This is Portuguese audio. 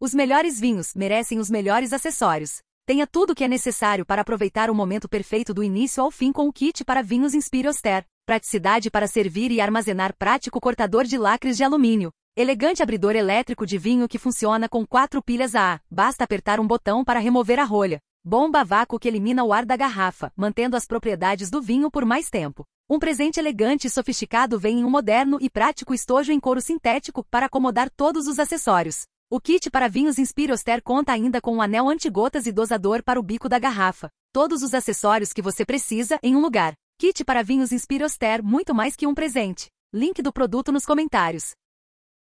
Os melhores vinhos merecem os melhores acessórios. Tenha tudo o que é necessário para aproveitar o momento perfeito do início ao fim com o kit para vinhos Inspire Praticidade para servir e armazenar prático cortador de lacres de alumínio. Elegante abridor elétrico de vinho que funciona com quatro pilhas AA. Basta apertar um botão para remover a rolha. Bomba vácuo que elimina o ar da garrafa, mantendo as propriedades do vinho por mais tempo. Um presente elegante e sofisticado vem em um moderno e prático estojo em couro sintético para acomodar todos os acessórios. O kit para vinhos Inspiroster conta ainda com um anel antigotas e dosador para o bico da garrafa. Todos os acessórios que você precisa em um lugar. Kit para vinhos Inspiroster, muito mais que um presente. Link do produto nos comentários.